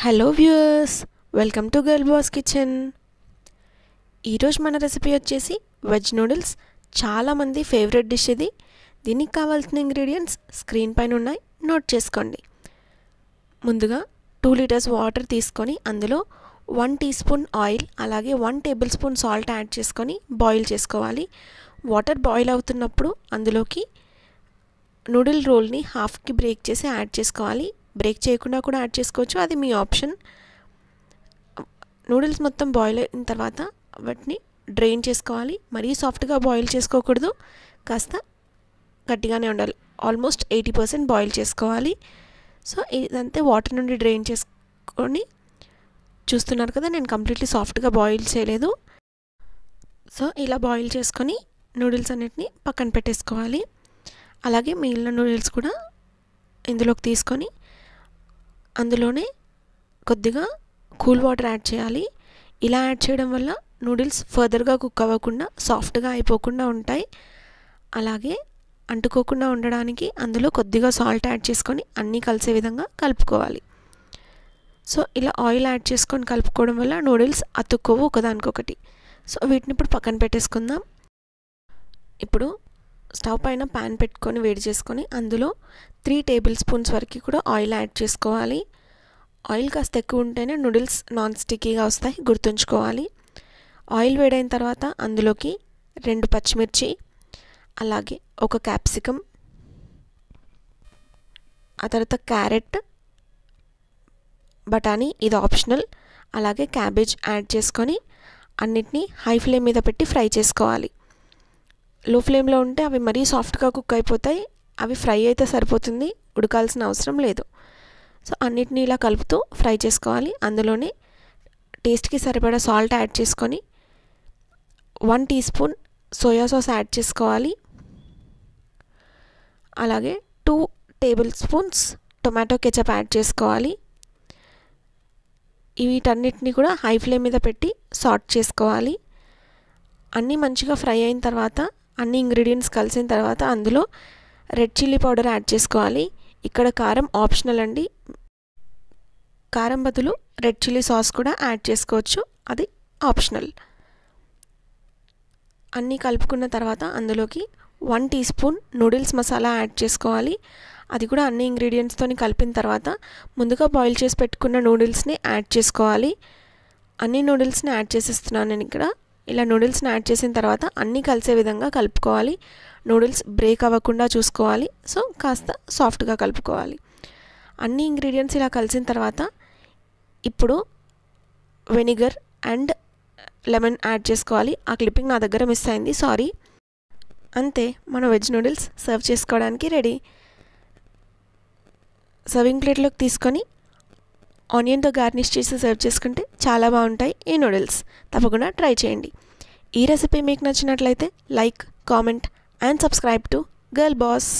hello viewers welcome to girl boss kitchen ఈరోజు మన recipe వచ్చేసి వెజ్ నూడిల్స్ చాలామంది ఫేవరెట్ డిష్ ఇది దీనికి కావాల్సిన ఇంగ్రీడియంట్స్ స్క్రీన్ పైన ఉన్నాయి నోట్ చేసుకోండి ముందుగా టూ లీటర్స్ వాటర్ తీసుకొని అందులో వన్ టీ స్పూన్ ఆయిల్ అలాగే one tablespoon salt add చేసుకొని బాయిల్ చేసుకోవాలి వాటర్ బాయిల్ అవుతున్నప్పుడు అందులోకి నూడిల్ రోల్ని హాఫ్కి బ్రేక్ చేసి యాడ్ చేసుకోవాలి బ్రేక్ చేయకుండా కూడా యాడ్ చేసుకోవచ్చు అది మీ ఆప్షన్ నూడిల్స్ మొత్తం బాయిల్ అయిన తర్వాత వాటిని డ్రైన్ చేసుకోవాలి మరీ సాఫ్ట్గా బాయిల్ చేసుకోకూడదు కాస్త గట్టిగానే ఉండాలి ఆల్మోస్ట్ ఎయిటీ పర్సెంట్ బాయిల్ చేసుకోవాలి సో ఇదంతా వాటర్ నుండి డ్రైన్ చేసుకొని చూస్తున్నారు కదా నేను కంప్లీట్లీ సాఫ్ట్గా బాయిల్ చేయలేదు సో ఇలా బాయిల్ చేసుకొని నూడిల్స్ అన్నిటిని పక్కన పెట్టేసుకోవాలి అలాగే మిగిలిన నూడిల్స్ కూడా ఇందులోకి తీసుకొని అందులోనే కొద్దిగా కూల్ వాటర్ యాడ్ చేయాలి ఇలా యాడ్ చేయడం వల్ల నూడిల్స్ ఫర్దర్గా కుక్ అవ్వకుండా సాఫ్ట్గా అయిపోకుండా ఉంటాయి అలాగే అంటుకోకుండా ఉండడానికి అందులో కొద్దిగా సాల్ట్ యాడ్ చేసుకొని అన్నీ కలిసే విధంగా కలుపుకోవాలి సో ఇలా ఆయిల్ యాడ్ చేసుకొని కలుపుకోవడం వల్ల నూడిల్స్ అతుక్కోవు ఒకదానికొకటి సో వీటిని ఇప్పుడు పక్కన పెట్టేసుకుందాం ఇప్పుడు స్టవ్ పైన ప్యాన్ పెట్టుకొని వేడి చేసుకొని అందులో త్రీ టేబుల్ స్పూన్స్ వరకు కూడా ఆయిల్ యాడ్ చేసుకోవాలి ఆయిల్ కాస్త ఎక్కువ ఉంటేనే నూడిల్స్ నాన్ స్టిక్కీగా వస్తాయి గుర్తుంచుకోవాలి ఆయిల్ వేడైన తర్వాత అందులోకి రెండు పచ్చిమిర్చి అలాగే ఒక క్యాప్సికమ్ ఆ తర్వాత క్యారెట్ బఠానీ ఇది ఆప్షనల్ అలాగే క్యాబేజ్ యాడ్ చేసుకొని అన్నిటినీ హై ఫ్లేమ్ మీద పెట్టి ఫ్రై చేసుకోవాలి లో ఫ్లేమ్లో ఉంటే అవి మరీ సాఫ్ట్గా కుక్ అయిపోతాయి అవి ఫ్రై అయితే సరిపోతుంది ఉడకాల్సిన అవసరం లేదు సో అన్నిటినీ ఇలా కలుపుతూ ఫ్రై చేసుకోవాలి అందులోనే టేస్ట్కి సరిపడా సాల్ట్ యాడ్ చేసుకొని one teaspoon soya sauce add చేసుకోవాలి అలాగే two tablespoons tomato ketchup add చేసుకోవాలి వీటన్నిటిని కూడా హై ఫ్లేమ్ మీద పెట్టి సాల్ట్ చేసుకోవాలి అన్నీ మంచిగా ఫ్రై అయిన తర్వాత అన్ని ఇంగ్రీడియంట్స్ కలిసిన తర్వాత అందులో రెడ్ చిల్లీ పౌడర్ యాడ్ చేసుకోవాలి ఇక్కడ కారం ఆప్షనల్ అండి కారం బదులు రెడ్ చిల్లీ సాస్ కూడా యాడ్ చేసుకోవచ్చు అది ఆప్షనల్ అన్నీ కలుపుకున్న తర్వాత అందులోకి one teaspoon noodles masala add చేసుకోవాలి అది కూడా అన్ని ఇంగ్రీడియంట్స్తో కలిపిన తర్వాత ముందుగా బాయిల్ చేసి పెట్టుకున్న నూడిల్స్ని యాడ్ చేసుకోవాలి అన్ని నూడిల్స్ని యాడ్ చేసేస్తున్నాను నేను ఇక్కడ ఇలా నూడిల్స్ని యాడ్ చేసిన తర్వాత అన్నీ కలిసే విధంగా కలుపుకోవాలి నూడిల్స్ బ్రేక్ అవ్వకుండా చూసుకోవాలి సో కాస్త సాఫ్ట్గా కలుపుకోవాలి అన్ని ఇంగ్రీడియంట్స్ ఇలా కలిసిన తర్వాత ఇప్పుడు వెనిగర్ అండ్ లెమన్ యాడ్ చేసుకోవాలి ఆ క్లిప్పింగ్ నా దగ్గర మిస్ అయింది సారీ అంతే మన వెజ్ నూడిల్స్ సర్వ్ చేసుకోవడానికి రెడీ సర్వింగ్ ప్లేట్లోకి తీసుకొని ఆనియన్తో గార్నిష్ చేసి సర్వ్ చేసుకుంటే చాలా బాగుంటాయి ఈ నూడిల్స్ తప్పకుండా ట్రై చేయండి ఈ రెసిపీ మీకు నచ్చినట్లయితే like comment and subscribe to girl boss